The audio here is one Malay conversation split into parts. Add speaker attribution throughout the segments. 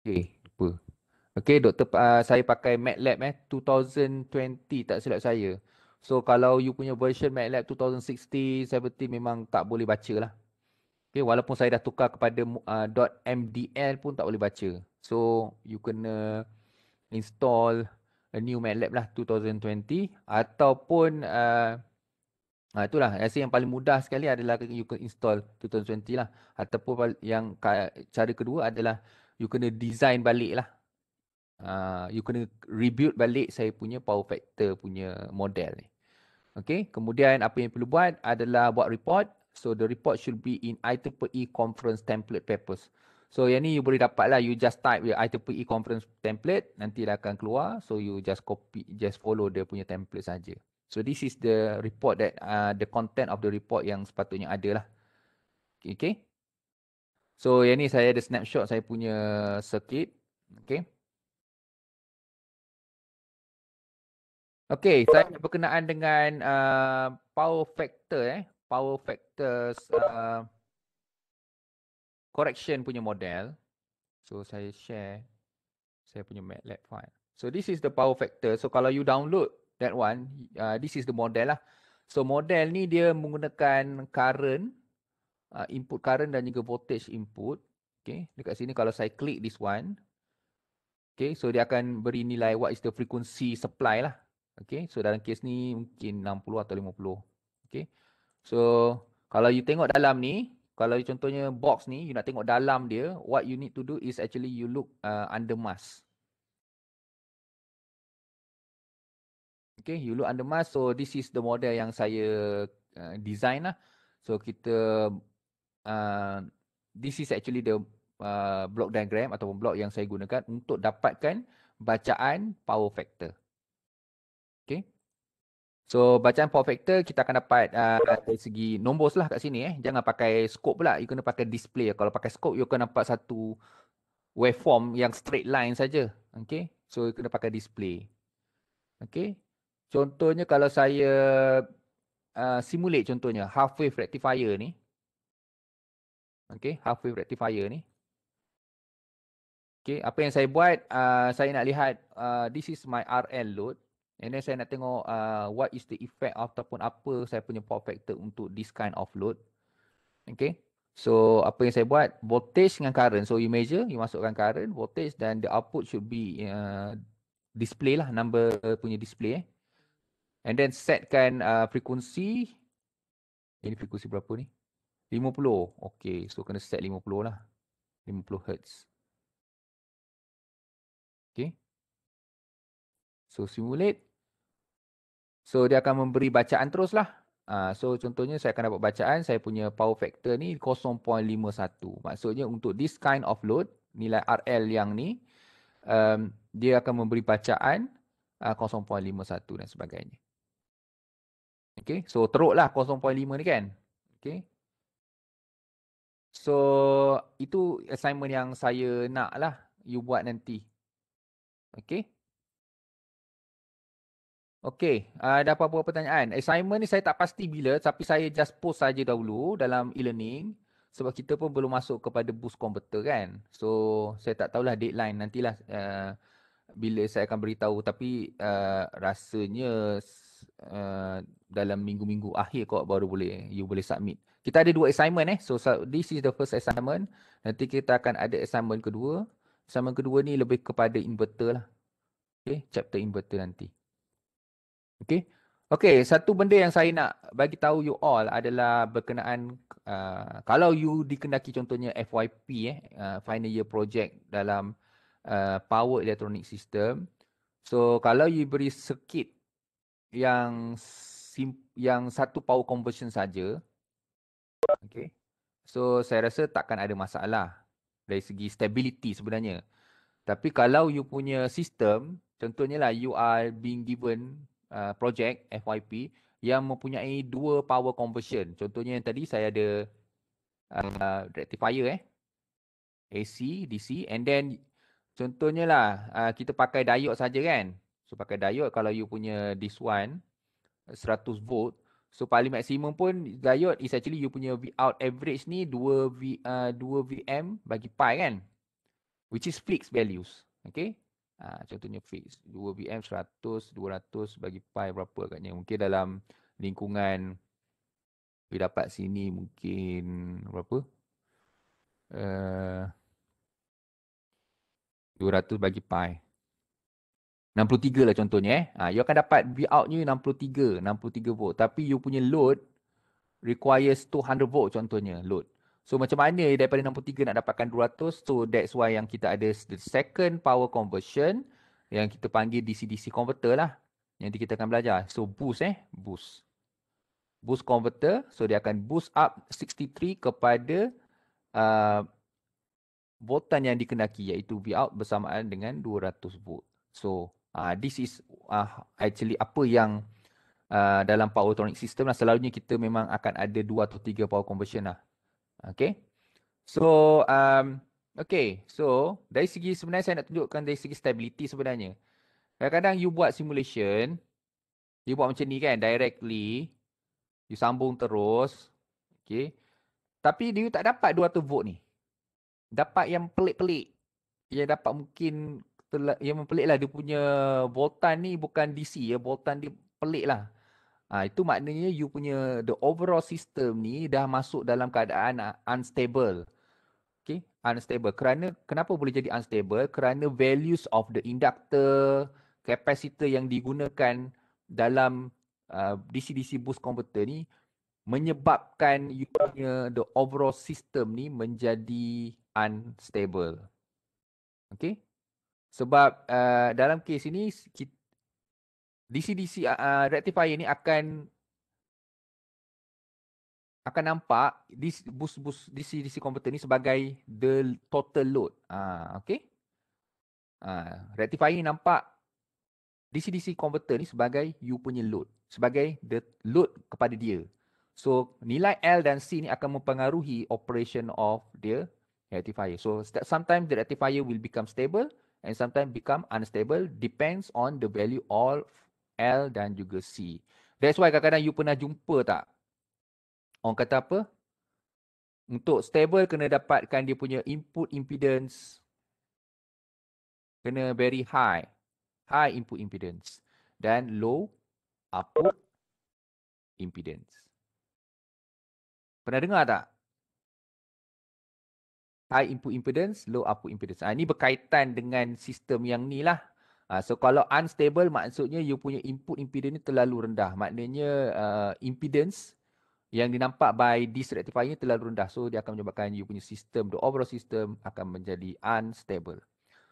Speaker 1: Okay, lupa.
Speaker 2: Okay, doktor, uh, saya pakai MATLAB eh, 2020 tak silap saya. So, kalau you punya version MATLAB 2016, 17 memang tak boleh baca lah. Okay, walaupun saya dah tukar kepada uh, ah, .mdl pun tak boleh baca. So, you kena install a new MATLAB lah 2020 ataupun uh, Ha, itulah, rasa yang paling mudah sekali adalah you can install 2020 lah. Ataupun yang cara kedua adalah you kena design balik lah. Uh, ah, you kena rebuild balik saya punya power factor punya model ni. Okay, kemudian apa yang perlu buat adalah buat report. So, the report should be in IEEE e conference template papers. So, yang ni you boleh dapat lah. You just type IEEE e conference template. Nanti dia akan keluar. So, you just copy, just follow dia punya template saja. So, this is the report that, uh, the content of the report yang sepatutnya ada lah. Okay. So yang ni saya ada snapshot saya punya circuit. Okay. Okay, saya ada berkenaan dengan uh, power factor eh. Power factors uh, correction punya model. So saya share saya punya MATLAB file. So this is the power factor. So kalau you download that one, uh, this is the model lah. So model ni dia menggunakan current uh, input current dan juga voltage input. Okay, dekat sini kalau saya klik this one. Okay, so dia akan beri nilai what is the frequency supply lah. Okay, so dalam case ni mungkin 60 atau 50. Okay, so kalau you tengok dalam ni, kalau contohnya box ni, you nak tengok dalam dia, what you need to do is actually you look uh, under mask. Okay, you look under mask. So this is the model yang saya uh, design lah. So kita Uh, this is actually the uh, block diagram ataupun block yang saya gunakan untuk dapatkan bacaan power factor. Okay. So bacaan power factor kita akan dapat uh, dari segi nombor lah kat sini eh. Jangan pakai scope pula. You kena pakai display. Kalau pakai scope you akan nampak satu waveform yang straight line saja. Okay. So you kena pakai display. Okay. Contohnya kalau saya uh, simulate contohnya half wave rectifier ni. Okay, wave rectifier ni. Okay, apa yang saya buat, uh, saya nak lihat uh, this is my RL load. And then saya nak tengok uh, what is the effect ataupun apa saya punya power factor untuk this kind of load. Okay. So, apa yang saya buat? Voltage dengan current. So, you measure, you masukkan current, voltage dan the output should be uh, display lah, number punya display. Eh. And then setkan uh, frequency. Ini frekuensi berapa ni? 0.5. 50. Okay. So kena set 50 lah. 50 Hz. Okay. So simulate. So dia akan memberi bacaan terus lah. Uh, ah, so contohnya saya akan dapat bacaan. Saya punya power factor ni 0.51. Maksudnya untuk this kind of load. Nilai RL yang ni. Um, dia akan memberi bacaan uh, ah, 0.51 dan sebagainya. Okay. So teruk lah 0.5 ni kan. Okay. So itu assignment yang saya nak lah you buat nanti. Okay. Okay, uh, ada apa-apa pertanyaan? Assignment ni saya tak pasti bila tapi saya just post saja dahulu dalam e-learning sebab kita pun belum masuk kepada boost komputer kan. So saya tak tahulah deadline nantilah uh, bila saya akan beritahu tapi uh, rasanya uh, dalam minggu-minggu akhir kau baru boleh you boleh submit. Kita ada dua assignment eh. So, so this is the first assignment. Nanti kita akan ada assignment kedua. Assignment kedua ni lebih kepada inverter lah. Okay, chapter inverter nanti. Okay. Okay, satu benda yang saya nak bagi tahu you all adalah berkenaan uh, kalau you dikendaki contohnya FYP eh, uh, final year project dalam uh, power electronic system. So, kalau you beri circuit yang yang satu power conversion saja, Okay. So saya rasa takkan ada masalah dari segi stability sebenarnya. Tapi kalau you punya sistem, contohnya lah you are being given uh, project FYP yang mempunyai dua power conversion. Contohnya yang tadi saya ada uh, rectifier eh. AC, DC and then contohnya lah uh, kita pakai diode saja kan. So pakai diode kalau you punya this one 100 volt So paling maksimum pun Zayot is actually you punya V out average ni 2 V uh, 2 VM bagi pi kan. Which is fixed values. Okay. Uh, contohnya fixed 2 VM 100 200 bagi pi berapa agaknya. Mungkin dalam lingkungan we dapat sini mungkin berapa? Uh, eh, 200 bagi pi. 63 lah contohnya eh. Ha, you akan dapat Vout ni 63 63 volt Tapi you punya load Requires 200 volt contohnya Load So macam mana Daripada 63 nak dapatkan 200 So that's why yang kita ada The second power conversion Yang kita panggil DC-DC converter lah Nanti kita akan belajar So boost eh Boost Boost converter So dia akan boost up 63 kepada uh, Voltan yang dikenaki Iaitu Vout bersamaan dengan 200 volt So Uh, this is uh, actually apa yang uh, dalam power electronic system lah. Selalunya kita memang akan ada dua atau tiga power conversion lah. Okay. So, um, okay. So, dari segi sebenarnya saya nak tunjukkan dari segi stability sebenarnya. Kadang-kadang you buat simulation, you buat macam ni kan, directly, you sambung terus, okay. Tapi dia tak dapat 200 volt ni. Dapat yang pelik-pelik. Yang dapat mungkin yang pelik lah dia punya voltan ni bukan DC ya voltan dia pelik lah ha, itu maknanya you punya the overall system ni dah masuk dalam keadaan ah, unstable okay unstable kerana kenapa boleh jadi unstable kerana values of the inductor kapasitor yang digunakan dalam ah, DC DC boost converter ni menyebabkan you punya the overall system ni menjadi unstable. Okay sebab uh, dalam kes ini DC DC uh, ah, ah, rectifier ni akan akan nampak this bus bus DC DC converter ni sebagai the total load. Ah uh, okey. Ah uh, rectifier ni nampak DC DC converter ni sebagai you punya load, sebagai the load kepada dia. So nilai L dan C ni akan mempengaruhi operation of dia rectifier. So sometimes the rectifier will become stable and sometimes become unstable depends on the value of L dan juga C. That's why kadang-kadang you pernah jumpa tak? Orang kata apa? Untuk stable kena dapatkan dia punya input impedance kena very high. High input impedance dan low output impedance. Pernah dengar tak? high input impedance, low output impedance. Ha, ini berkaitan dengan sistem yang ni lah. Ha, so kalau unstable maksudnya you punya input impedance ni terlalu rendah. Maknanya uh, impedance yang dinampak by this rectifier ni terlalu rendah. So dia akan menyebabkan you punya sistem, the overall system akan menjadi unstable.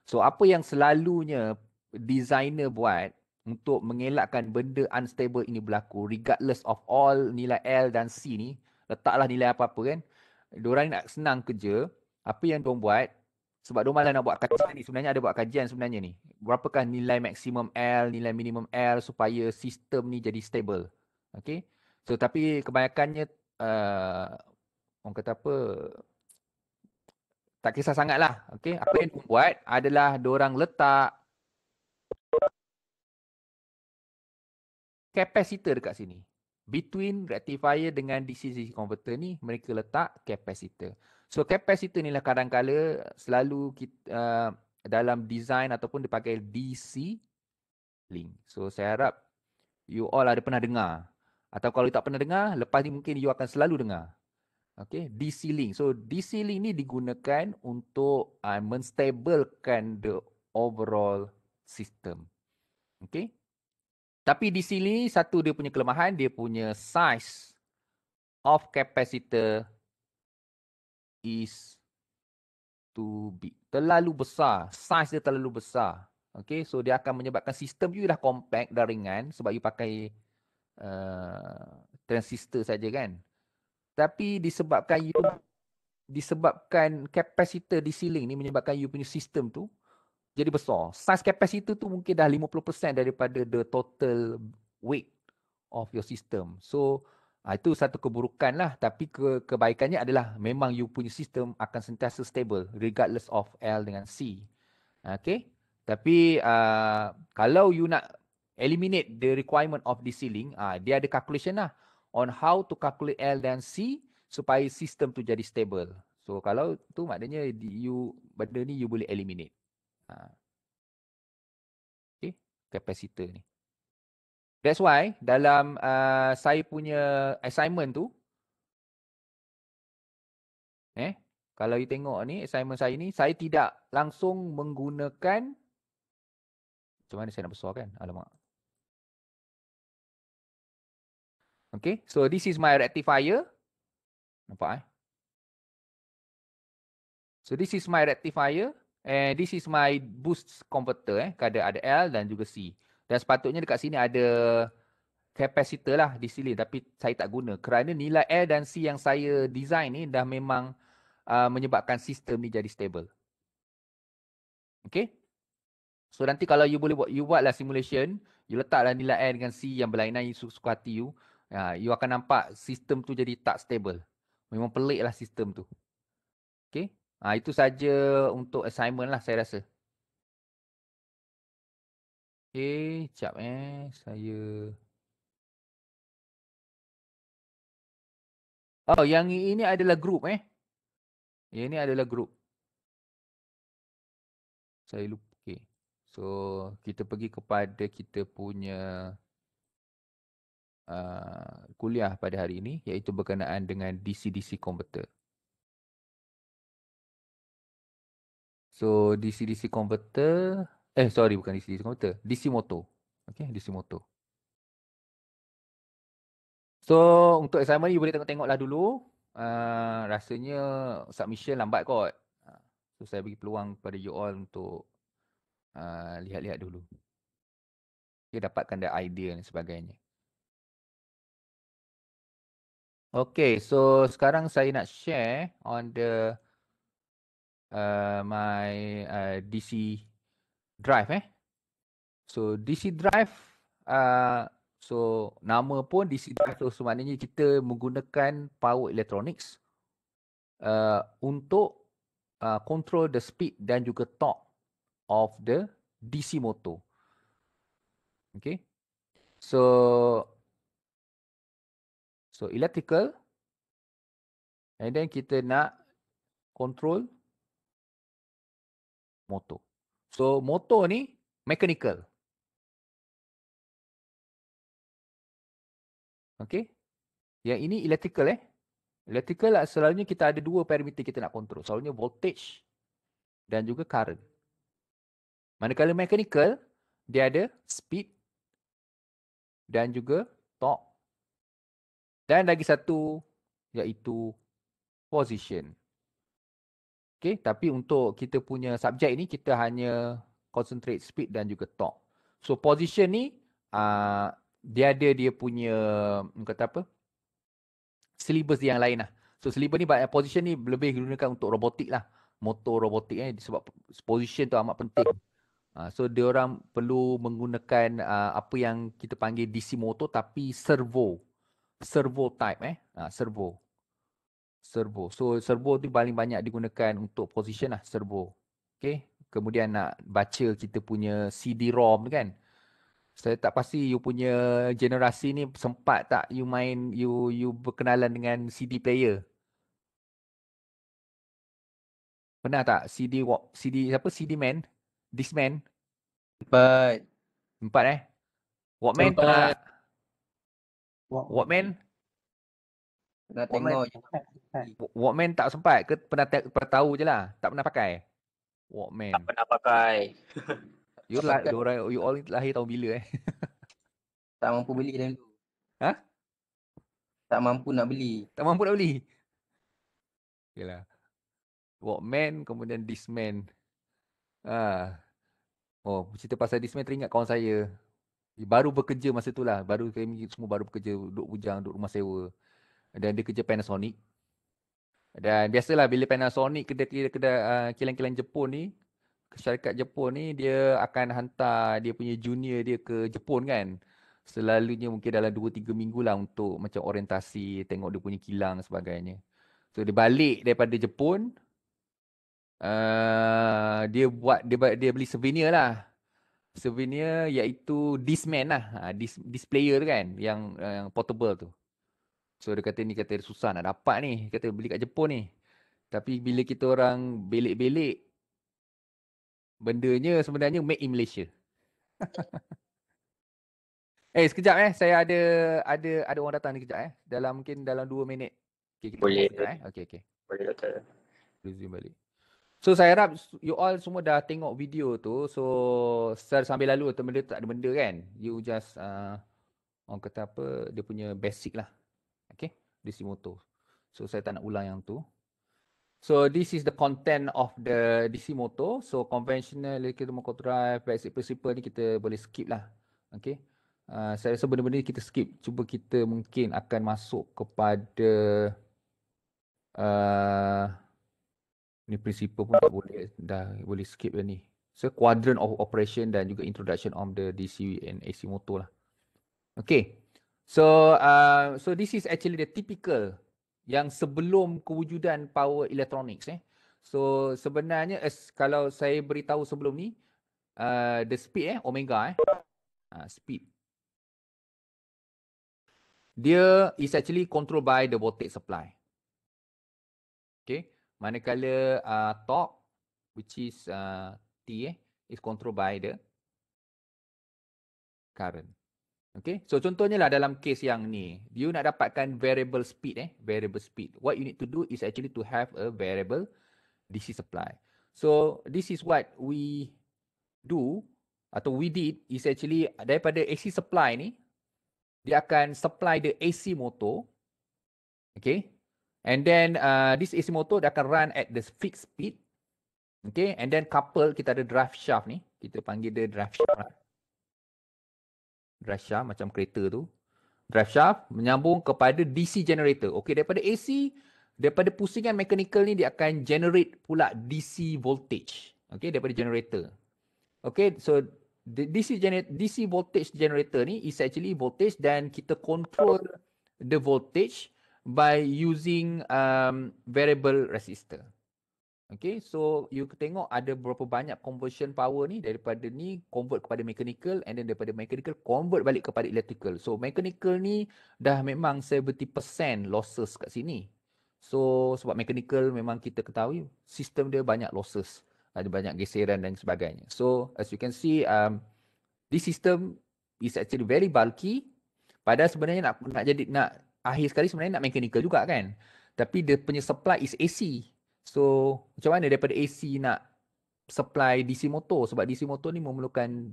Speaker 2: So apa yang selalunya designer buat untuk mengelakkan benda unstable ini berlaku regardless of all nilai L dan C ni letaklah nilai apa-apa kan diorang nak senang kerja apa yang diorang buat sebab diorang malah nak buat kajian ni sebenarnya ada buat kajian sebenarnya ni berapakah nilai maksimum L nilai minimum L supaya sistem ni jadi stable okey so tapi kebanyakannya uh, orang kata apa tak kisah sangat lah. Okay. Apa yang diorang buat adalah diorang letak kapasitor dekat sini. Between rectifier dengan DC-DC converter ni, mereka letak kapasitor. So kapasitor ni lah kadangkala selalu kita, uh, dalam design ataupun dipakai DC link. So saya harap you all ada pernah dengar. Atau kalau tak pernah dengar, lepas ni mungkin you akan selalu dengar. Okay, DC link. So DC link ni digunakan untuk uh, menstabilkan the overall system. Okay. Tapi di sini satu dia punya kelemahan, dia punya size of capacitor is to be Terlalu besar. Size dia terlalu besar. Okay. So dia akan menyebabkan sistem you dah compact dah ringan. Sebab you pakai uh, transistor saja kan. Tapi disebabkan you disebabkan kapasitor di ceiling ni menyebabkan you punya sistem tu jadi besar. Size kapasitor tu mungkin dah 50% daripada the total weight of your system. So Ha, itu satu keburukan lah. Tapi ke, kebaikannya adalah memang you punya sistem akan sentiasa stable regardless of L dengan C. Okay. Tapi uh, kalau you nak eliminate the requirement of the ceiling, uh, dia ada calculation lah on how to calculate L dan C supaya sistem tu jadi stable. So kalau tu maknanya you benda ni you boleh eliminate. Uh. Okay. Kapasitor ni. That's why dalam uh, saya punya assignment tu eh kalau you tengok ni assignment saya ni saya tidak langsung menggunakan macam mana saya nak besarkan alamak Okay, so this is my rectifier nampak eh So this is my rectifier and this is my boost converter eh kada ada L dan juga C dan sepatutnya dekat sini ada kapasitor lah di sini tapi saya tak guna kerana nilai L dan C yang saya design ni dah memang uh, menyebabkan sistem ni jadi stable. Okay. So nanti kalau you boleh buat, you buatlah simulation, you letaklah nilai L dengan C yang berlainan you suka, hati you, uh, you akan nampak sistem tu jadi tak stable. Memang pelik lah sistem tu. Okay. Uh, ah, itu saja untuk assignment lah saya rasa.
Speaker 1: Okay, jap eh. Saya... Oh, yang ini adalah group eh. ya ini adalah group
Speaker 2: Saya lupa. Okay. So, kita pergi kepada kita punya uh, kuliah pada hari ini iaitu berkenaan dengan DC-DC converter. So, DC-DC converter Eh sorry bukan DC DC komputer, DC motor. Okay, DC motor. So untuk assignment ni boleh tengok tengok lah dulu. Uh, rasanya submission lambat kot. Ah, so saya bagi peluang kepada you all untuk uh, lihat-lihat dulu. Okay, dapatkan the idea dan sebagainya. Okay, so sekarang saya nak share on the uh, my uh, DC drive eh. So DC drive uh, so nama pun DC drive so maknanya kita menggunakan power electronics uh, untuk uh, control the speed dan juga torque of the DC motor. Okay. So so electrical and then kita nak control motor. So motor ni mechanical. Okay. Yang ini electrical eh. Electrical lah selalunya kita ada dua parameter kita nak control. Selalunya voltage dan juga current. Manakala mechanical, dia ada speed dan juga torque. Dan lagi satu iaitu position. Okay, tapi untuk kita punya subjek ni, kita hanya concentrate speed dan juga talk. So, position ni, uh, dia ada dia punya, kata apa, syllabus yang lain lah. So, syllabus ni, eh, position ni lebih digunakan untuk robotik lah. Motor robotik eh, sebab position tu amat penting. Uh, so, dia orang perlu menggunakan uh, apa yang kita panggil DC motor tapi servo. Servo type eh, uh, servo. Servo servo. So servo tu paling banyak digunakan untuk position lah servo. Okay. Kemudian nak baca kita punya CD-ROM tu kan. Saya tak pasti you punya generasi ni sempat tak you main, you you berkenalan dengan CD player. Pernah tak CD CD apa CD man? Discman? Empat. Empat eh? Walkman tak? Walkman? Nak tengok je. Walkman tak sempat ke pernah, te- pernah tahu je lah. Tak pernah pakai. Walkman. Tak pernah pakai. you, lah, you, orang, you all lahir tahun bila eh? tak mampu beli dah tu. Ha? Tak mampu nak beli. Tak mampu nak beli? Yelah. Walkman kemudian Discman. Ah. Oh, cerita pasal disman, teringat kawan saya. Baru bekerja masa tu lah. Baru kami semua baru bekerja. Duduk bujang, duduk rumah sewa dan dia kerja Panasonic. Dan biasalah bila Panasonic kedai-kedai uh, ah, kilang-kilang Jepun ni, syarikat Jepun ni dia akan hantar dia punya junior dia ke Jepun kan. Selalunya mungkin dalam 2 3 minggu lah untuk macam orientasi, tengok dia punya kilang sebagainya. So dia balik daripada Jepun uh, dia buat dia, dia beli souvenir lah souvenir iaitu disman lah uh, ah, display tu kan yang, yang portable tu. Uh, So dia kata ni kata susah nak dapat ni. kata beli kat Jepun ni. Tapi bila kita orang belik-belik bendanya sebenarnya made in Malaysia. eh sekejap eh saya ada ada ada orang datang ni kejap eh. Dalam mungkin dalam 2 minit. Okay, kita boleh kejap, eh. Okey okey. Boleh datang. Okay. Resume balik. So saya harap you all semua dah tengok video tu. So sambil lalu benda tak ada benda kan. You just uh, orang kata apa dia punya basic lah. Okay, DC motor. So saya tak nak ulang yang tu. So this is the content of the DC motor. So conventional electric motor drive, basic principle ni kita boleh skip lah. Okay. Uh, saya rasa benda-benda ni kita skip. Cuba kita mungkin akan masuk kepada uh, ni principle pun tak boleh dah boleh skip dah ni. So quadrant of operation dan juga introduction of the DC and AC motor lah. Okay. So uh, so this is actually the typical yang sebelum kewujudan power electronics eh. So sebenarnya as kalau saya beritahu sebelum ni uh, the speed eh omega eh. Uh, speed. Dia is actually controlled by the voltage supply. Okay. Manakala uh, torque which is uh, T eh is controlled by the current. Okay. So contohnya lah dalam case yang ni, you nak dapatkan variable speed eh, variable speed. What you need to do is actually to have a variable DC supply. So this is what we do atau we did is actually daripada AC supply ni, dia akan supply the AC motor. Okay. And then uh, this AC motor dia akan run at the fixed speed. Okay. And then couple kita ada drive shaft ni. Kita panggil dia drive shaft. Lah drive shaft macam kereta tu drive shaft menyambung kepada DC generator okey daripada AC daripada pusingan mechanical ni dia akan generate pula DC voltage okey daripada generator okey so the DC generator DC voltage generator ni is actually voltage dan kita control the voltage by using um variable resistor Okay, so you tengok ada berapa banyak conversion power ni daripada ni convert kepada mechanical and then daripada mechanical convert balik kepada electrical. So mechanical ni dah memang 70% losses kat sini. So sebab mechanical memang kita ketahui sistem dia banyak losses. Ada banyak geseran dan sebagainya. So as you can see, um, this system is actually very bulky. Padahal sebenarnya nak nak jadi nak akhir sekali sebenarnya nak mechanical juga kan. Tapi dia punya supply is AC. So macam mana daripada AC nak supply DC motor sebab DC motor ni memerlukan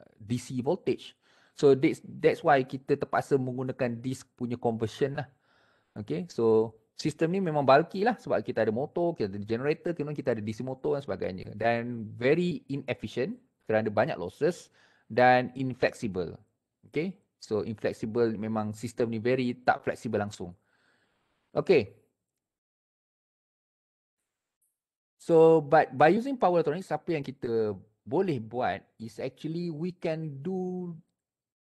Speaker 2: uh, DC voltage. So that's, that's why kita terpaksa menggunakan disk punya conversion lah. Okay so sistem ni memang bulky lah sebab kita ada motor, kita ada generator, kemudian kita ada DC motor dan sebagainya. Dan very inefficient kerana banyak losses dan inflexible. Okay so inflexible memang sistem ni very tak flexible langsung. Okay So but by using power electronics apa yang kita boleh buat is actually we can do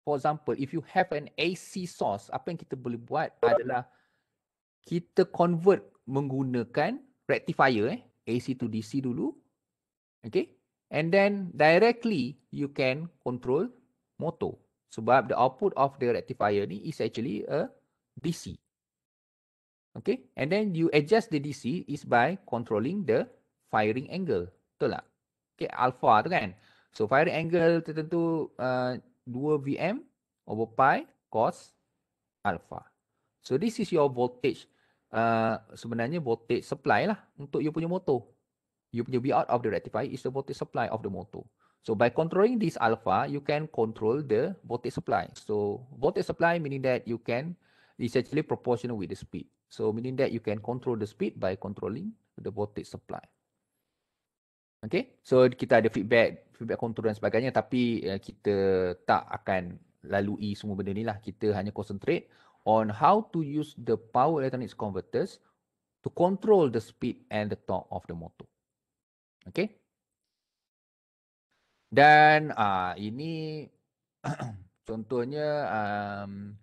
Speaker 2: for example if you have an AC source apa yang kita boleh buat adalah kita convert menggunakan rectifier eh AC to DC dulu okay and then directly you can control motor sebab the output of the rectifier ni is actually a DC okay and then you adjust the DC is by controlling the firing angle. Betul tak? Okay, alpha tu kan. So, firing angle tertentu uh, eh, 2 VM over pi cos alpha. So, this is your voltage. Uh, sebenarnya, voltage supply lah untuk you punya motor. You punya V out of the rectifier is the voltage supply of the motor. So, by controlling this alpha, you can control the voltage supply. So, voltage supply meaning that you can, it's actually proportional with the speed. So, meaning that you can control the speed by controlling the voltage supply. Okay, so kita ada feedback, feedback kontrol dan sebagainya tapi uh, kita tak akan lalui semua benda ni lah. Kita hanya concentrate on how to use the power electronics converters to control the speed and the torque of the motor. Okay. Dan uh, ini contohnya um,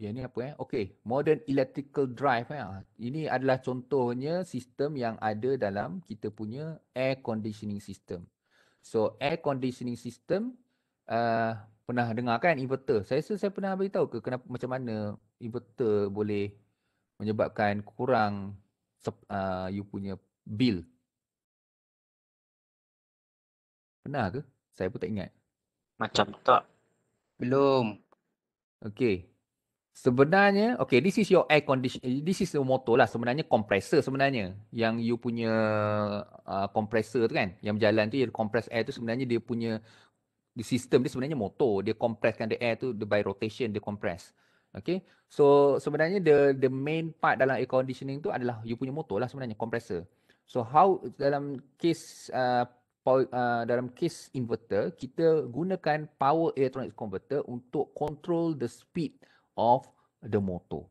Speaker 2: Ya ni apa eh? Okey, modern electrical drive eh. Ha, ini adalah contohnya sistem yang ada dalam kita punya air conditioning system. So air conditioning system uh, pernah dengar kan inverter? Saya rasa saya pernah beritahu ke kenapa macam mana inverter boleh menyebabkan kurang uh, you punya bill. Pernah ke? Saya pun tak ingat. Macam tak. Belum. Okey. Sebenarnya, okay, this is your air condition. This is the motor lah. Sebenarnya, compressor sebenarnya. Yang you punya uh, compressor tu kan. Yang berjalan tu, yang compress air tu sebenarnya dia punya the system dia sebenarnya motor. Dia compresskan the air tu the by rotation, dia compress. Okay. So, sebenarnya the the main part dalam air conditioning tu adalah you punya motor lah sebenarnya, compressor. So, how dalam case uh, uh, dalam case inverter kita gunakan power electronic converter untuk control the speed of the motor.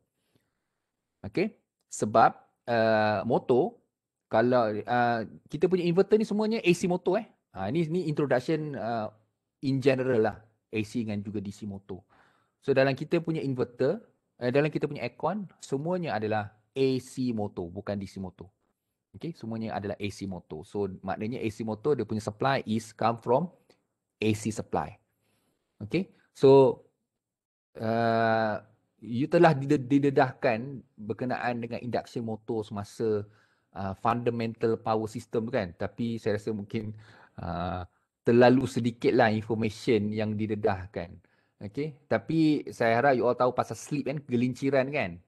Speaker 2: Okay. Sebab uh, motor, kalau uh, kita punya inverter ni semuanya AC motor eh. Uh, ah, ini, ini introduction uh, in general lah. AC dengan juga DC motor. So dalam kita punya inverter, uh, dalam kita punya aircon, semuanya adalah AC motor bukan DC motor. Okay, semuanya adalah AC motor. So maknanya AC motor dia punya supply is come from AC supply. Okay, so uh, you telah didedahkan berkenaan dengan induction motor semasa uh, fundamental power system kan tapi saya rasa mungkin uh, terlalu sedikitlah information yang didedahkan Okay, tapi saya harap you all tahu pasal slip kan gelinciran kan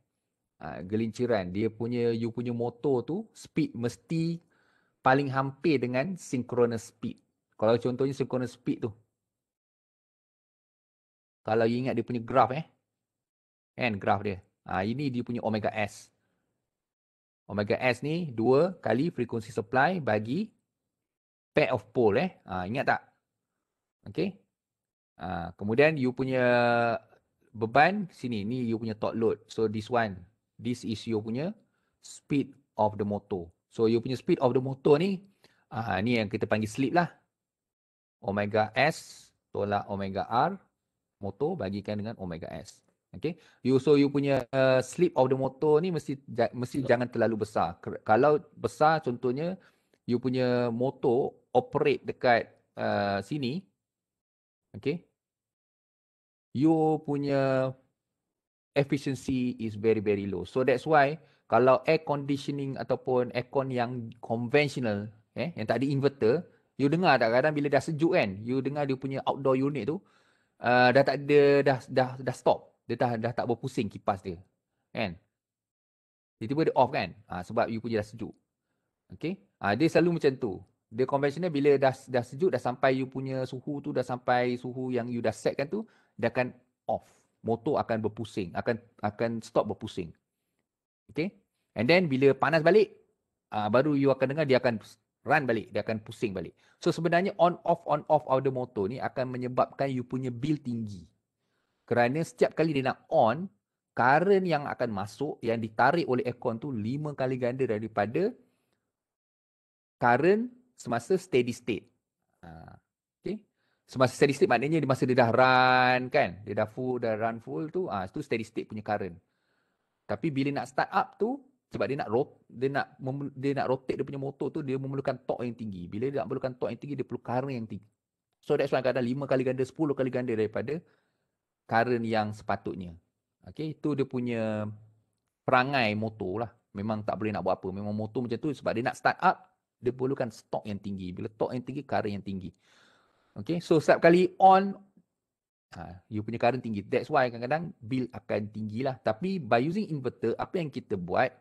Speaker 2: uh, gelinciran dia punya you punya motor tu speed mesti paling hampir dengan synchronous speed kalau contohnya synchronous speed tu kalau you ingat dia punya graf eh. Kan graf dia. Ha, ini dia punya omega S. Omega S ni dua kali frekuensi supply bagi pair of pole eh. Ha, ingat tak? Okay. Ha, kemudian you punya beban sini. Ni you punya top load. So this one. This is you punya speed of the motor. So you punya speed of the motor ni. Ha, ni yang kita panggil slip lah. Omega S tolak omega R motor bagikan dengan omega S. Okay. You, so you punya uh, slip of the motor ni mesti mesti Betul. jangan terlalu besar. Kalau besar contohnya you punya motor operate dekat uh, sini. Okay. You punya efficiency is very very low. So that's why kalau air conditioning ataupun aircon yang conventional eh, yang tak ada inverter you dengar tak kadang bila dah sejuk kan you dengar dia punya outdoor unit tu uh, dah tak ada dah dah dah stop. Dia dah dah tak berpusing kipas dia. Kan? Tiba-tiba dia off kan? Ha, sebab you punya dah sejuk. Okay? Ha, dia selalu macam tu. Dia conventional bila dah dah sejuk dah sampai you punya suhu tu dah sampai suhu yang you dah set kan tu dia akan off. Motor akan berpusing, akan akan stop berpusing. Okay? And then bila panas balik uh, baru you akan dengar dia akan run balik dia akan pusing balik so sebenarnya on off on off of the motor ni akan menyebabkan you punya bill tinggi kerana setiap kali dia nak on current yang akan masuk yang ditarik oleh aircon tu lima kali ganda daripada current semasa steady state ha, okay. semasa steady state maknanya di masa dia dah run kan dia dah full dah run full tu ah itu steady state punya current tapi bila nak start up tu sebab dia nak rot dia nak dia nak rotate dia punya motor tu dia memerlukan torque yang tinggi bila dia nak memerlukan torque yang tinggi dia perlu current yang tinggi so that's why kadang kadang 5 kali ganda 10 kali ganda daripada current yang sepatutnya okey itu dia punya perangai motor lah memang tak boleh nak buat apa memang motor macam tu sebab dia nak start up dia perlukan stock yang tinggi bila torque yang tinggi current yang tinggi okey so setiap kali on Ha, you punya current tinggi. That's why kadang-kadang bill akan tinggi lah. Tapi by using inverter, apa yang kita buat,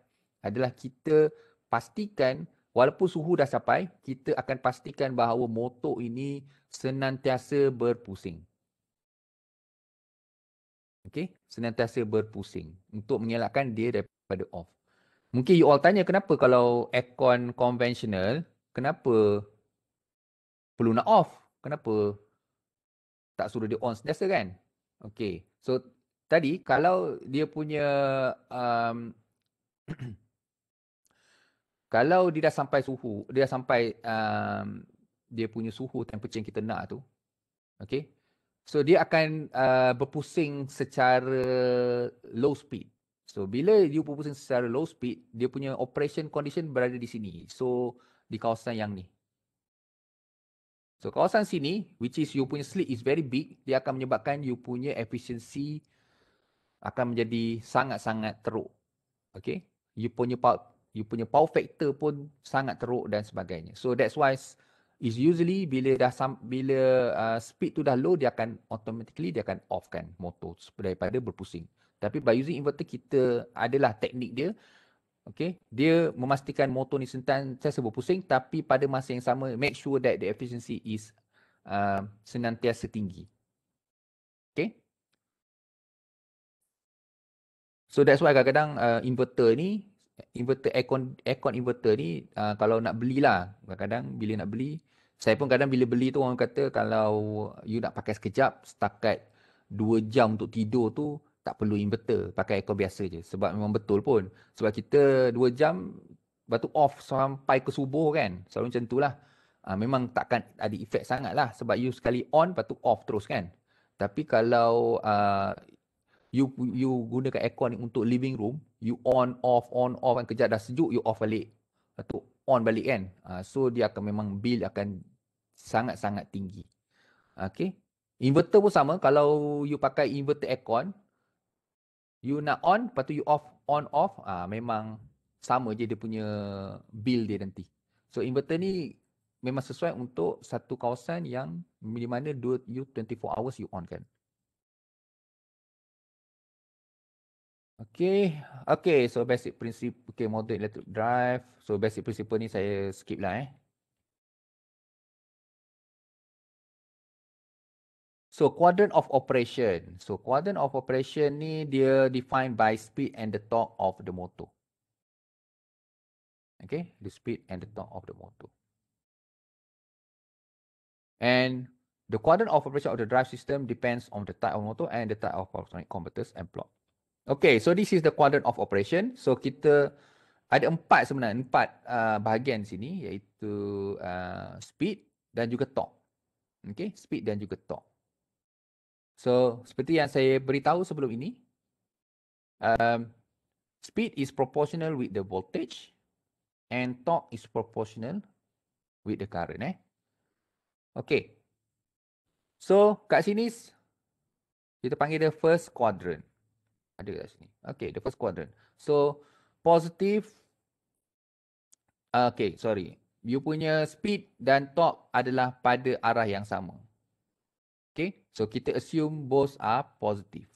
Speaker 2: adalah kita pastikan walaupun suhu dah sampai, kita akan pastikan bahawa motor ini senantiasa berpusing. okay? senantiasa berpusing untuk mengelakkan dia daripada off. Mungkin you all tanya kenapa kalau aircon conventional, kenapa perlu nak off? Kenapa tak suruh dia on senantiasa kan? Okay, So tadi kalau dia punya um, kalau dia dah sampai suhu, dia sampai um, dia punya suhu temperature yang kita nak tu. Okay. So dia akan uh, berpusing secara low speed. So bila dia berpusing secara low speed, dia punya operation condition berada di sini. So di kawasan yang ni. So kawasan sini, which is you punya slit is very big, dia akan menyebabkan you punya efficiency akan menjadi sangat-sangat teruk. Okay. You punya power, you punya power factor pun sangat teruk dan sebagainya. So that's why is usually bila dah bila uh, speed tu dah low dia akan automatically dia akan off kan motor daripada berpusing. Tapi by using inverter kita adalah teknik dia Okay, dia memastikan motor ni sentiasa berpusing tapi pada masa yang sama make sure that the efficiency is uh, senantiasa tinggi. Okay. So that's why kadang-kadang uh, inverter ni inverter aircon aircon inverter ni uh, kalau nak belilah kadang-kadang bila nak beli saya pun kadang bila beli tu orang kata kalau you nak pakai sekejap setakat 2 jam untuk tidur tu tak perlu inverter pakai aircon biasa je sebab memang betul pun sebab kita 2 jam batu off sampai ke subuh kan selalu macam itulah uh, ah, memang takkan ada efek sangat lah sebab you sekali on batu off terus kan tapi kalau uh, you you gunakan aircon ni untuk living room you on off on off kan kejap dah sejuk you off balik lepas tu on balik kan uh, so dia akan memang bill akan sangat-sangat tinggi okay inverter pun sama kalau you pakai inverter aircon you nak on lepas tu you off on off uh, memang sama je dia punya bill dia nanti so inverter ni memang sesuai untuk satu kawasan yang di mana you 24 hours you on kan Okay, okay. So basic prinsip, okay, model electric drive. So basic prinsip ni saya skip lah. Eh. So quadrant of operation. So quadrant of operation ni dia defined by speed and the torque of the motor. Okay, the speed and the torque of the motor. And the quadrant of operation of the drive system depends on the type of motor and the type of electronic converters employed. Okay, so this is the quadrant of operation. So kita ada empat sebenarnya, empat uh, bahagian sini iaitu uh, speed dan juga torque. Okay, speed dan juga torque. So seperti yang saya beritahu sebelum ini, um, speed is proportional with the voltage and torque is proportional with the current. Eh? Okay, so kat sini kita panggil the first quadrant. Ada kat sini. Okay, the first quadrant. So, positive. Okay, sorry. You punya speed dan top adalah pada arah yang sama. Okay, so kita assume both are positive.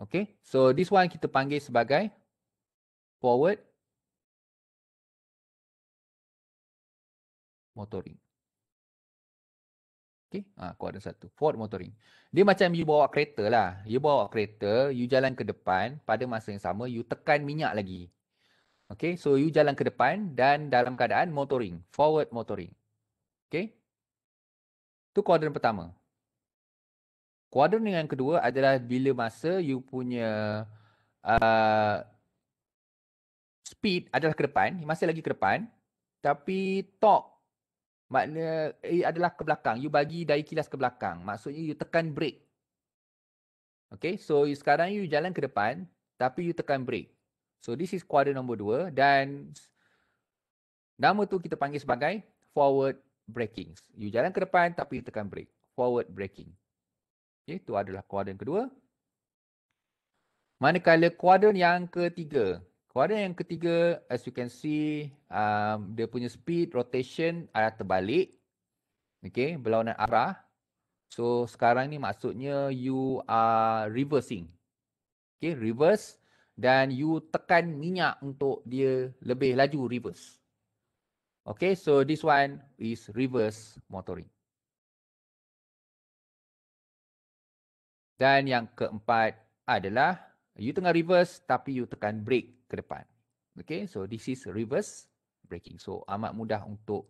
Speaker 2: Okay, so this one kita panggil sebagai forward motoring. Okay, ha, ah, quadrant satu. Forward motoring. Dia macam you bawa kereta lah. You bawa kereta, you jalan ke depan. Pada masa yang sama, you tekan minyak lagi. Okay, so you jalan ke depan dan dalam keadaan motoring. Forward motoring. Okay. Itu quadrant pertama. Quadrant yang kedua adalah bila masa you punya uh, speed adalah ke depan. Masih lagi ke depan. Tapi torque Makna A eh, adalah ke belakang. You bagi dari kilas ke belakang. Maksudnya you tekan brake. Okay. So you, sekarang you jalan ke depan. Tapi you tekan brake. So this is quadrant number 2. Dan nama tu kita panggil sebagai forward braking. You jalan ke depan tapi you tekan brake. Forward braking. Okay. Itu adalah quadrant kedua. Manakala quadrant yang ketiga. Warna yang ketiga, as you can see, um, dia punya speed rotation arah terbalik. Okay, berlawanan arah. So, sekarang ni maksudnya you are reversing. Okay, reverse. Dan you tekan minyak untuk dia lebih laju reverse. Okay, so this one is reverse motoring. Dan yang keempat adalah you tengah reverse tapi you tekan brake ke depan. Okay, so this is reverse breaking. So, amat mudah untuk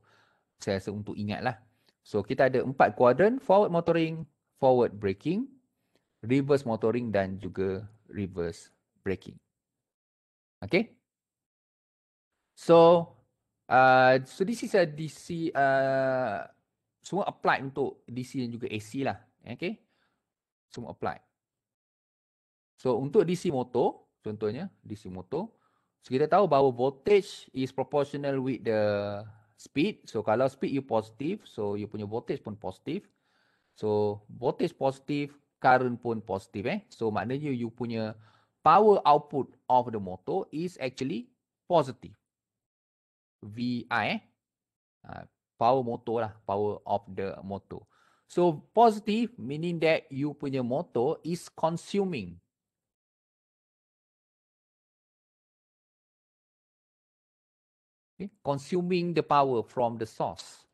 Speaker 2: saya rasa untuk ingat lah. So, kita ada empat kuadran, forward motoring, forward braking, reverse motoring dan juga reverse braking. Okay. So, uh, so this is a DC, uh, semua apply untuk DC dan juga AC lah. Okay. Semua apply. So, untuk DC motor, contohnya DC motor. So kita tahu bahawa voltage is proportional with the speed. So kalau speed you positive, so you punya voltage pun positif. So voltage positif, current pun positif eh. So maknanya you punya power output of the motor is actually positive. VI eh. Ha, power motor lah, power of the motor. So positive meaning that you punya motor is consuming
Speaker 1: okay? consuming the power from the source.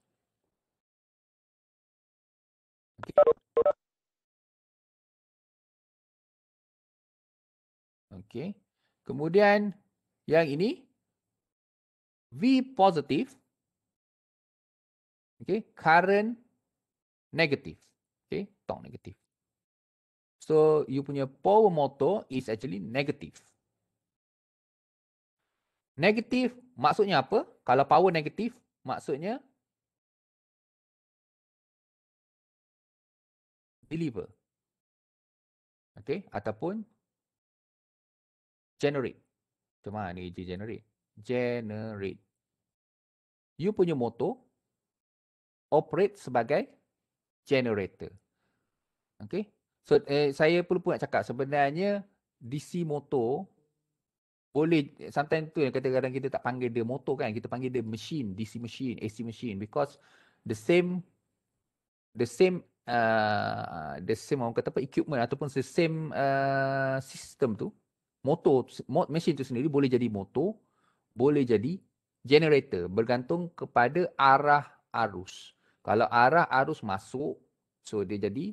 Speaker 1: Okay. okay. Kemudian
Speaker 2: yang ini V positif. okay, current negatif. Okay, torque negatif. So you punya power motor is actually negative. Negatif maksudnya apa? Kalau power negatif maksudnya deliver. Okay. Ataupun generate. Macam mana ni je generate? Generate. You punya motor operate sebagai generator. Okay. So eh, saya perlu pun nak cakap sebenarnya DC motor boleh sometimes tu yang kata kadang kita tak panggil dia motor kan kita panggil dia machine DC machine AC machine because the same the same uh, the same orang kata apa equipment ataupun the same uh, system tu motor mod machine tu sendiri boleh jadi motor boleh jadi generator bergantung kepada arah arus kalau arah arus masuk so dia jadi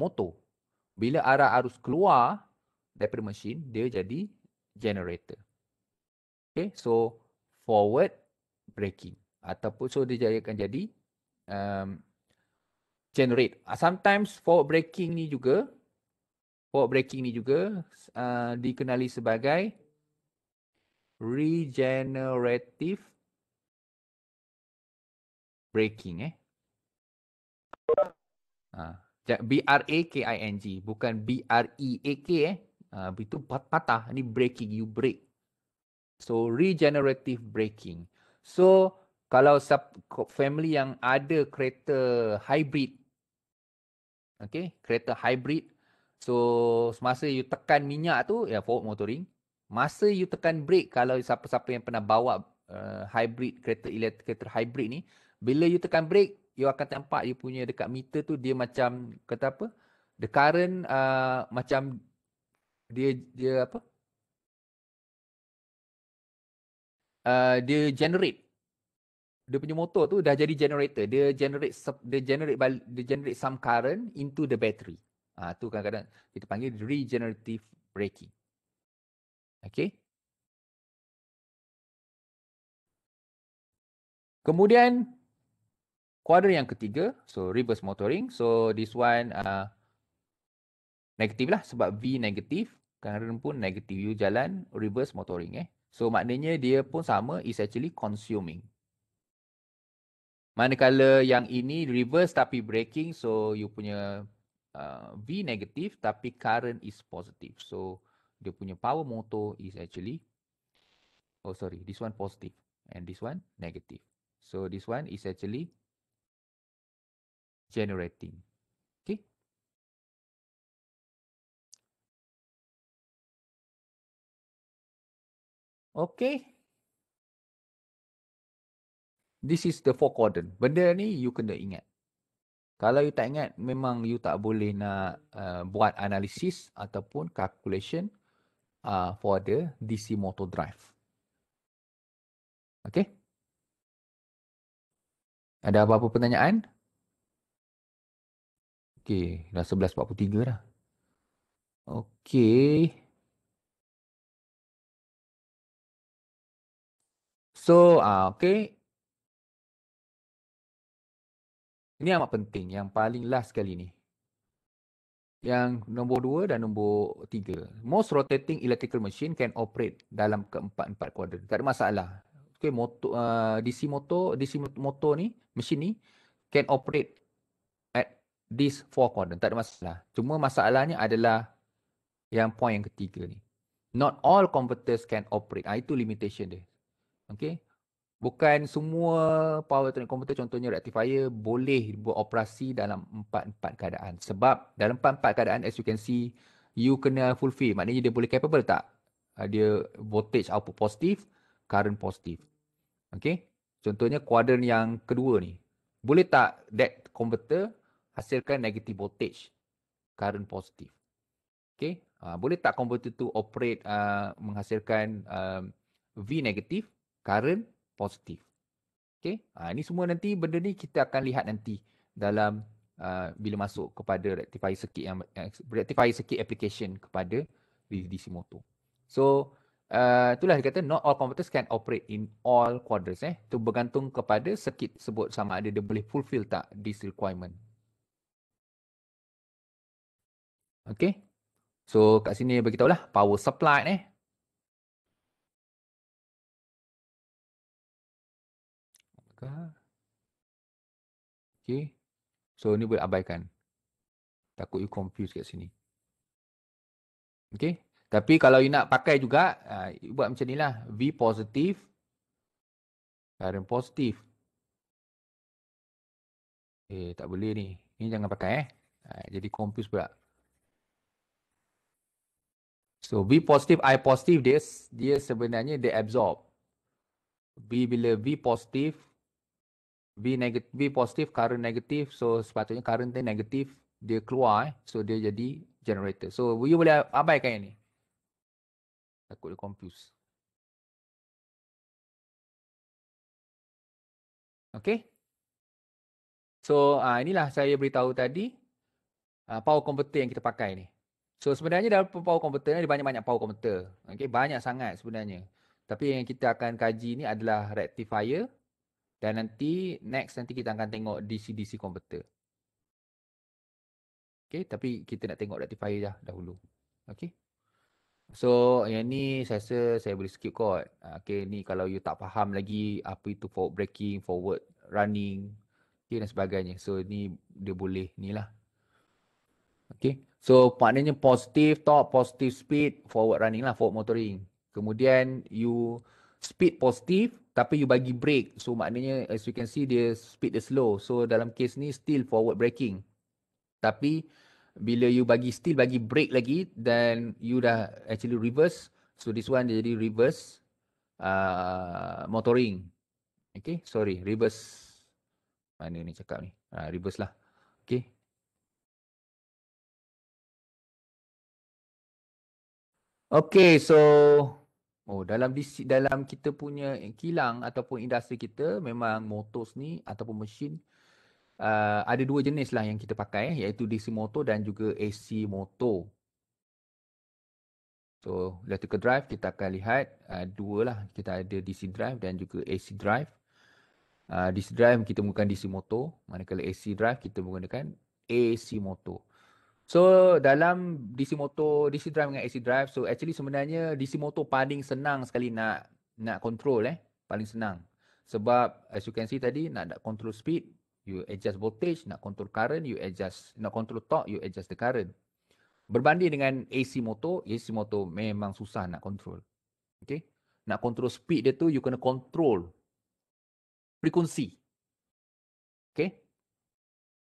Speaker 2: motor bila arah arus keluar daripada mesin dia jadi generator. Okay, so forward braking ataupun so dia akan jadi um, generate. Ah, sometimes forward braking ni juga forward braking ni juga uh, dikenali sebagai regenerative braking eh. Ha. B R A K I N G bukan B R E A K eh. Uh, itu pat- patah. Ini breaking. You break. So regenerative breaking. So kalau sub- family yang ada kereta hybrid. Okay. Kereta hybrid. So semasa you tekan minyak tu. Ya yeah, forward motoring. Masa you tekan brake. Kalau siapa-siapa yang pernah bawa uh, hybrid kereta elektrik. Kereta hybrid ni. Bila you tekan brake. You akan nampak you punya dekat meter tu. Dia macam kata apa. The current uh, macam dia dia apa uh, dia generate dia punya motor tu dah jadi generator dia generate sub, dia generate dia generate some current into the battery ah uh, tu kadang-kadang kita panggil regenerative braking Okay.
Speaker 1: kemudian
Speaker 2: quadrant yang ketiga so reverse motoring so this one uh, ah, negatif lah sebab V negative current pun negative you jalan reverse motoring eh so maknanya dia pun sama is actually consuming manakala yang ini reverse tapi braking so you punya uh, v negatif tapi current is positive so dia punya power motor is actually oh sorry this one positive and this one negative so this one is actually generating okay Okay. This is the four quadrant. Benda ni you kena ingat. Kalau you tak ingat, memang you tak boleh nak uh, buat analisis ataupun calculation uh, for the DC motor drive. Okay.
Speaker 1: Ada apa-apa pertanyaan? Okay, dah 11.43 dah. Okay. So uh, okay.
Speaker 2: Ini amat penting yang paling last sekali ni. Yang nombor dua dan nombor tiga. Most rotating electrical machine can operate dalam keempat-empat kuadran. Tak ada masalah. Okay, motor, uh, ah, DC motor DC motor ni, mesin ni can operate at this four quadrant. Tak ada masalah. Cuma masalahnya adalah yang point yang ketiga ni. Not all computers can operate. Ah, itu limitation dia. Okey. Bukan semua power electronic converter contohnya rectifier boleh buat operasi dalam empat-empat keadaan. Sebab dalam empat-empat keadaan as you can see you kena fulfill. Maknanya dia boleh capable tak? Ah, dia voltage output positif, current positif. Okey. Contohnya quadrant yang kedua ni. Boleh tak that converter hasilkan negative voltage, current positif. Okey. Uh, ah, boleh tak converter tu operate uh, menghasilkan uh, V negative current positif. Okay. Ha, ini semua nanti benda ni kita akan lihat nanti dalam uh, bila masuk kepada rectifier circuit yang uh, rectifier circuit application kepada DC motor. So uh, itulah dia kata not all converters can operate in all quadrants eh. Itu bergantung kepada circuit sebut sama ada dia boleh fulfill tak this requirement. Okay. So kat sini bagi tahu power supply eh. Okay. So ni boleh abaikan. Takut you confuse kat sini. Okay. Tapi kalau you nak pakai juga, uh, buat macam ni lah. V positif. Current ah, positif. Eh, tak boleh ni. Ni jangan pakai eh. Uh, jadi confuse pula. So V positif, I positif dia dia sebenarnya dia absorb. V bila V positif, V negatif, V positif, current negatif. So sepatutnya current dia negatif, dia keluar. Eh. So dia jadi generator. So you boleh abaikan yang ni. Takut dia confuse. Okay. So uh, inilah saya beritahu tadi uh, power converter yang kita pakai ni. So sebenarnya dalam power converter ni ada banyak-banyak power converter. Okay, banyak sangat sebenarnya. Tapi yang kita akan kaji ni adalah rectifier. Dan nanti next nanti kita akan tengok DC-DC converter. Okay tapi kita nak tengok rectifier dah dahulu. Okay. So yang ni saya rasa saya boleh skip kot. Okay ni kalau you tak faham lagi apa itu forward breaking, forward running okay, dan sebagainya. So ni dia boleh ni lah. Okay. So maknanya positive torque, positive speed, forward running lah, forward motoring. Kemudian you speed positif tapi you bagi break so maknanya as you can see dia speed dia slow so dalam case ni still forward braking tapi bila you bagi still bagi break lagi then you dah actually reverse so this one dia jadi reverse uh, motoring okay sorry reverse mana ni cakap ni uh, reverse lah okay okay so Oh dalam di, dalam kita punya kilang ataupun industri kita memang motors ni ataupun mesin uh, ada dua jenis lah yang kita pakai eh, iaitu DC motor dan juga AC motor. So electrical drive kita akan lihat uh, dua lah kita ada DC drive dan juga AC drive. Uh, DC drive kita menggunakan DC motor manakala AC drive kita menggunakan AC motor. So dalam DC motor, DC drive dengan AC drive, so actually sebenarnya DC motor paling senang sekali nak nak control eh, paling senang. Sebab as you can see tadi nak nak control speed, you adjust voltage, nak control current, you adjust nak control torque, you adjust the current. Berbanding dengan AC motor, AC motor memang susah nak control. Okay? Nak control speed dia tu, you kena control frekuensi. Okay?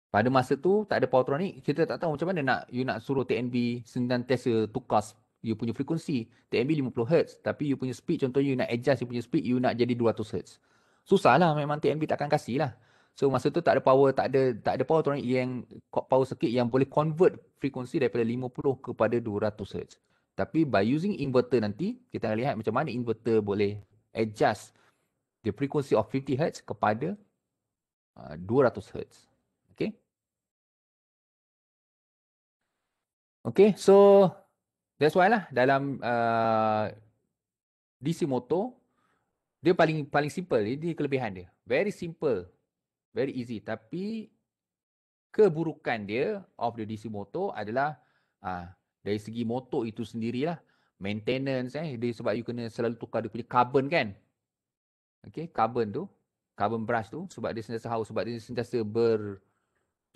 Speaker 2: pada masa tu tak ada power Powertronic kita tak tahu macam mana nak you nak suruh TNB sentiasa tukar you punya frekuensi TNB 50Hz tapi you punya speed contohnya you nak adjust you punya speed you nak jadi 200Hz susah lah memang TNB tak akan kasih lah so masa tu tak ada power tak ada tak ada power Powertronic yang power circuit yang boleh convert frekuensi daripada 50 kepada 200Hz tapi by using inverter nanti kita akan lihat macam mana inverter boleh adjust the frequency of 50Hz kepada uh, 200Hz Okay, so that's why lah dalam uh, DC motor dia paling paling simple. Ini kelebihan dia. Very simple, very easy. Tapi keburukan dia of the DC motor adalah uh, dari segi motor itu sendirilah maintenance eh dia sebab you kena selalu tukar dia punya carbon kan okey carbon tu carbon brush tu sebab dia sentiasa haus sebab dia sentiasa ber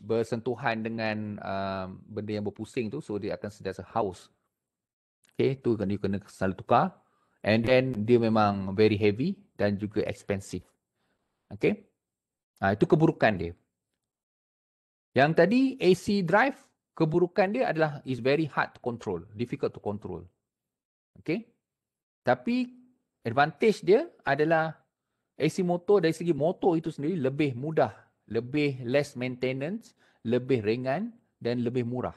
Speaker 2: bersentuhan dengan um, benda yang berpusing tu so dia akan sentiasa haus okay tu kena kena selalu tukar and then dia memang very heavy dan juga expensive okay ha, itu keburukan dia yang tadi AC drive keburukan dia adalah is very hard to control difficult to control okay tapi advantage dia adalah AC motor dari segi motor itu sendiri lebih mudah lebih less maintenance, lebih ringan dan lebih murah.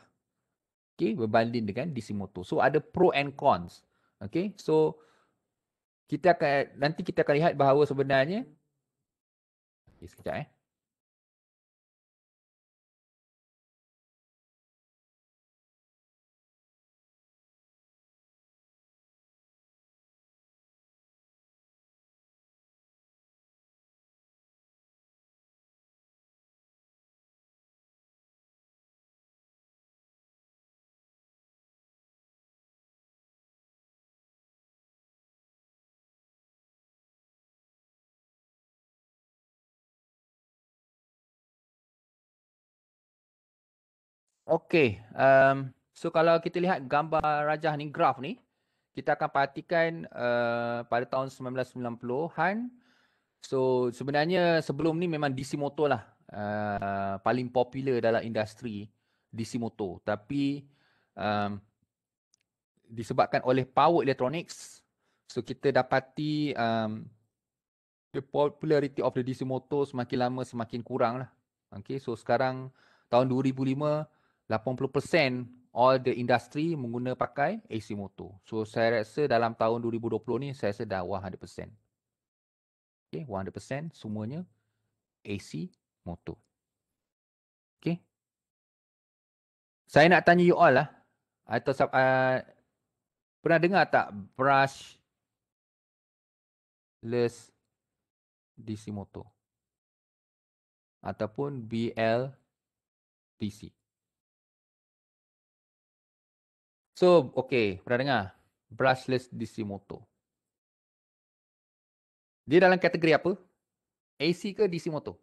Speaker 2: Okay, berbanding dengan DC motor. So ada pro and cons. Okay, so kita akan nanti kita akan lihat bahawa sebenarnya. Okay, sekejap eh. Okey, um, so kalau kita lihat gambar rajah ni, graf ni, kita akan perhatikan uh, pada tahun 1990-an. So sebenarnya sebelum ni memang DC motor lah uh, paling popular dalam industri DC motor. Tapi um, disebabkan oleh power electronics, so kita dapati um, the popularity of the DC motor semakin lama semakin kurang lah. Okay, so sekarang tahun 2005, 80% all the industry menggunakan pakai AC motor. So saya rasa dalam tahun 2020 ni saya rasa dah 100%. Okay, 100% semuanya AC motor. Okay. Saya nak tanya you all lah. Atau uh, ah, pernah dengar tak brush
Speaker 1: less DC motor ataupun BL DC.
Speaker 2: So, okay. Pernah dengar? Brushless DC motor. Dia dalam kategori apa? AC ke DC motor?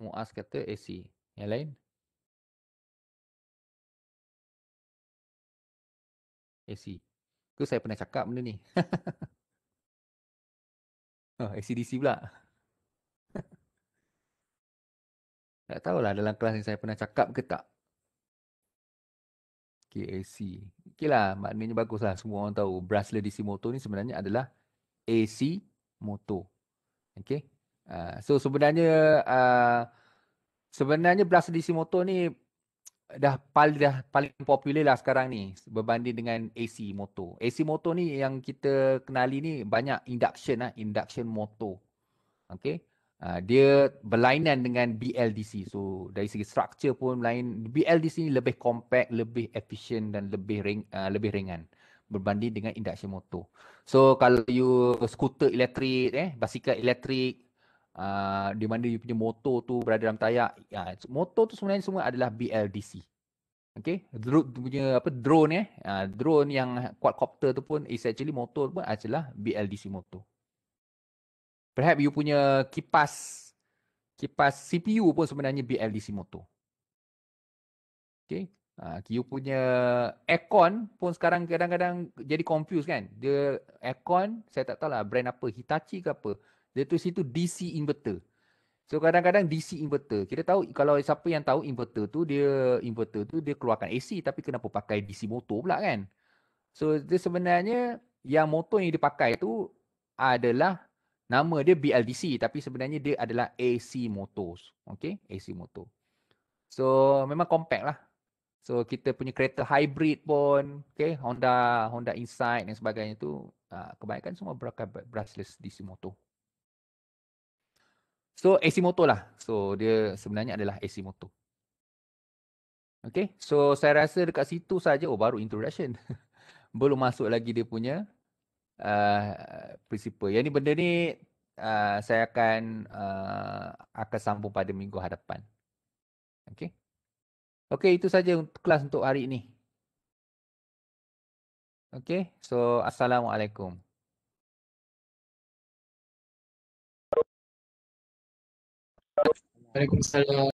Speaker 1: Muaz kata AC. Yang lain? AC. Itu saya pernah cakap benda ni. oh, AC DC pula.
Speaker 2: Tak tahulah dalam kelas ni saya pernah cakap ke tak. KAC. Okay lah, maknanya bagus lah. Semua orang tahu. Brushless DC motor ni sebenarnya adalah AC motor. Okay. Uh, ah, so sebenarnya uh, sebenarnya brushless DC motor ni dah paling dah paling popular lah sekarang ni berbanding dengan AC motor. AC motor ni yang kita kenali ni banyak induction lah, induction motor. Okay. Ah, dia berlainan dengan BLDC. So dari segi struktur pun lain. BLDC ni lebih compact, lebih efisien dan lebih ring, uh, lebih ringan berbanding dengan induction motor. So kalau you skuter elektrik eh, basikal elektrik Uh, ah, di mana you punya motor tu berada dalam tayar uh, motor tu sebenarnya semua adalah BLDC okay drone punya apa drone eh uh, drone yang quadcopter tu pun is actually motor pun adalah BLDC motor Perhaps you punya kipas kipas CPU pun sebenarnya BLDC motor. Okay. Uh, you punya aircon pun sekarang kadang-kadang jadi confused kan. Dia aircon, saya tak tahu lah brand apa, Hitachi ke apa. Dia tu situ DC inverter. So kadang-kadang DC inverter. Kita tahu kalau siapa yang tahu inverter tu, dia inverter tu dia keluarkan AC tapi kenapa pakai DC motor pula kan. So dia sebenarnya yang motor yang dia pakai tu adalah Nama dia BLDC tapi sebenarnya dia adalah AC Motors. Okay, AC Motor. So memang compact lah. So kita punya kereta hybrid pun, okay, Honda, Honda Insight dan sebagainya tu uh, kebanyakan semua berakan brushless DC motor. So AC motor lah. So dia sebenarnya adalah AC motor. Okay, so saya rasa dekat situ saja. Oh baru introduction. Belum masuk lagi dia punya uh, eh, principle. Yang ni benda ni uh, saya akan uh, akan sambung pada minggu hadapan. Okey. Okey, itu saja untuk kelas untuk hari ini. Okey. So,
Speaker 1: assalamualaikum. Waalaikumsalam.